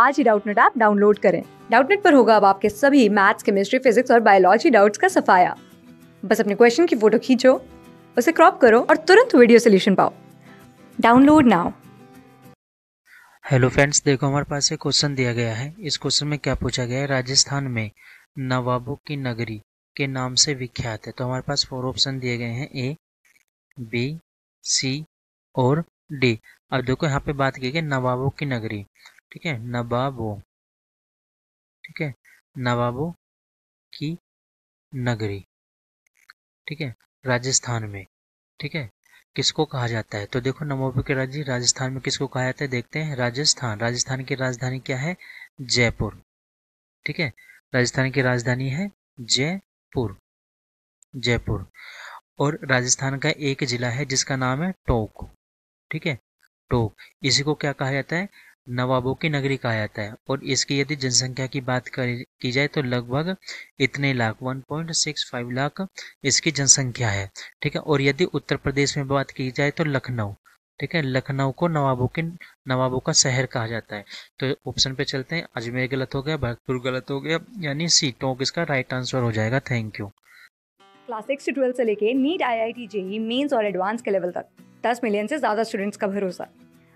आज ही Doubtnut app download करें डाउटनेट पर होगा अब आपके सभी मैथ्स केमिस्ट्री फिजिक्स और बायोलॉजी डाउट्स का सफाया बस अपने क्वेश्चन की फोटो खींचो उसे क्रॉप करो और तुरंत वीडियो सोल्यूशन पाओ डाउनलोड नाउ हेलो फ्रेंड्स देखो हमारे पास एक क्वेश्चन दिया गया है इस क्वेश्चन में क्या पूछा गया है राजस्थान में नवाबों की नगरी के नाम से विख्यात है तो हमारे पास फोर ऑप्शन दिए गए हैं ए बी सी और डी अब देखो यहाँ पे बात की गई नवाबों की नगरी ठीक है नवाबों ठीक है नवाबों की नगरी ठीक है राजस्थान में ठीक है किसको कहा जाता है तो देखो नवाबों के राज्य राजस्थान में किसको कहा जाता है देखते हैं राजस्थान राजस्थान की राजधानी क्या है जयपुर ठीक है राजस्थान की राजधानी है जयपुर जयपुर और राजस्थान का एक जिला है जिसका नाम है टोंक ठीक है टोंक इसी को क्या कहा जाता है नवाबों की नगरी कहा जाता है और इसकी यदि जनसंख्या की बात की जाए तो लगभग इतने लाख 1.65 लाख इसकी जनसंख्या है ठीक है और यदि उत्तर प्रदेश में बात की जाए तो लखनऊ ठीक है लखनऊ को नवाबों के नवाबों का शहर कहा जाता है तो ऑप्शन पे चलते हैं अजमेर गलत हो गया भरतपुर गलत हो गया यानी सी टोंक इसका राइट आंसर हो जाएगा थैंक यू क्लास सिक्स से ट्वेल्थ से लेके NEET I I T JEE mains और एडवांस के लेवल तक दस मिलियन से ज़्यादा स्टूडेंट्स का भरोसा